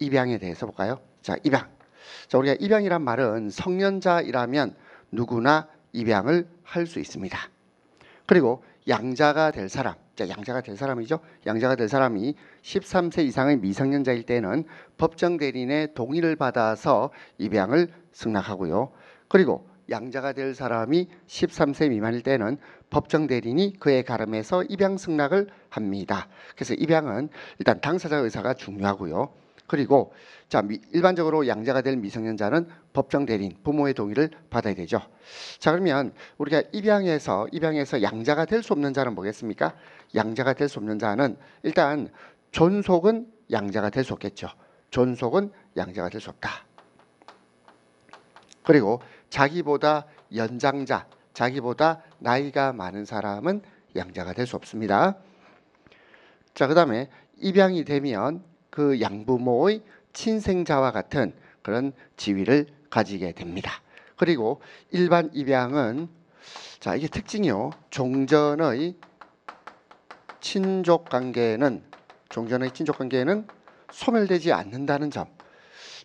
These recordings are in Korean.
입양에 대해서 볼까요? 자, 입양. 자, 우리가 입양이란 말은 성년자이라면 누구나 입양을 할 수 있습니다. 그리고 양자가 될 사람, 자, 양자가 될 사람이죠. 양자가 될 사람이 13세 이상의 미성년자일 때는 법정 대리인의 동의를 받아서 입양을 승낙하고요. 그리고 양자가 될 사람이 13세 미만일 때는 법정 대리인이 그의가름에서 입양 승낙을 합니다. 그래서 입양은 일단 당사자 의사가 중요하고요. 그리고 자 일반적으로 양자가 될 미성년자는 법정 대리인 부모의 동의를 받아야 되죠. 자 그러면 우리가 입양해서 입양해서 양자가 될 수 없는 자는 뭐겠습니까? 양자가 될 수 없는 자는 일단 존속은 양자가 될 수 없겠죠. 존속은 양자가 될 수 없다. 그리고 자기보다 연장자, 자기보다 나이가 많은 사람은 양자가 될 수 없습니다. 자, 그다음에 입양이 되면 그 양부모의 친생자와 같은 그런 지위를 가지게 됩니다. 그리고 일반 입양은 자, 이게 특징이요. 종전의 친족 관계는 종전의 친족 관계는 소멸되지 않는다는 점.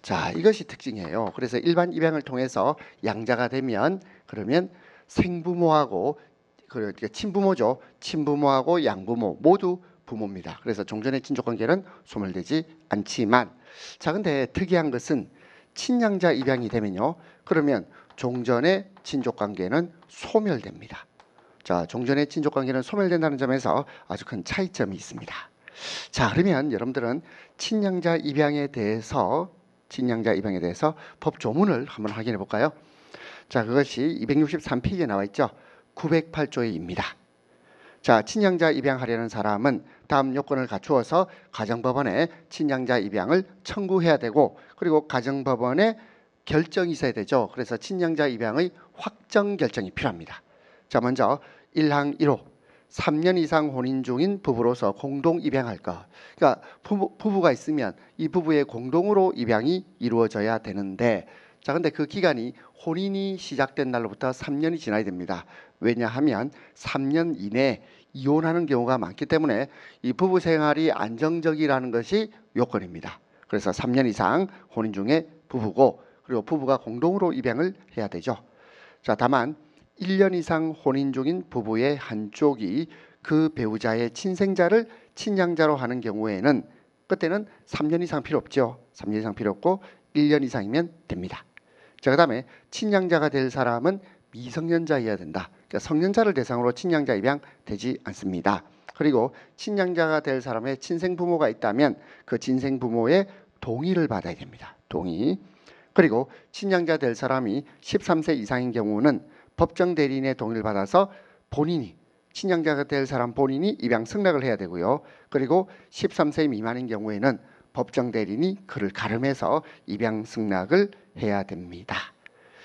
자, 이것이 특징이에요. 그래서 일반 입양을 통해서 양자가 되면 그러면 생부모하고 그러니까 친부모죠. 친부모하고 양부모 모두 부모입니다. 그래서 종전의 친족 관계는 소멸되지 않지만 자 근데 특이한 것은 친양자 입양이 되면요. 그러면 종전의 친족 관계는 소멸됩니다. 자, 종전의 친족 관계는 소멸된다는 점에서 아주 큰 차이점이 있습니다. 자, 그러면 여러분들은 친양자 입양에 대해서 진양자 입양에 대해서 법 조문을 한번 확인해 볼까요? 자, 그것이 263페이지에 나와 있죠. 908조의 입니다. 자, 친양자 입양하려는 사람은 다음 요건을 갖추어서 가정법원에 친양자 입양을 청구해야 되고 그리고 가정법원에 결정이 있어야 되죠. 그래서 친양자 입양의 확정 결정이 필요합니다. 자, 먼저 1항 1호 3년 이상 혼인 중인 부부로서 공동 입양할 것. 그러니까 부부, 가 있으면 이 부부의 공동으로 입양이 이루어져야 되는데 자 근데 그 기간이 혼인이 시작된 날로부터 3년이 지나야 됩니다. 왜냐하면 3년 이내 이혼하는 경우가 많기 때문에 이 부부 생활이 안정적이라는 것이 요건입니다. 그래서 3년 이상 혼인 중에 부부고 그리고 부부가 공동으로 입양을 해야 되죠. 자 다만 1년 이상 혼인 중인 부부의 한쪽이 그 배우자의 친생자를 친양자로 하는 경우에는 그때는 3년 이상 필요 없죠. 3년 이상 필요 없고 1년 이상이면 됩니다. 자, 그다음에 친양자가 될 사람은 미성년자여야 된다. 그러니까 성년자를 대상으로 친양자 입양 되지 않습니다. 그리고 친양자가 될 사람의 친생 부모가 있다면 그 친생 부모의 동의를 받아야 됩니다. 동의. 그리고 친양자 될 사람이 13세 이상인 경우는 법정 대리인의 동의를 받아서 본인이 친양자가 될 사람 본인이 입양 승낙을 해야 되고요. 그리고 13세 미만인 경우에는 법정 대리인이 그를 가름해서 입양 승낙을 해야 됩니다.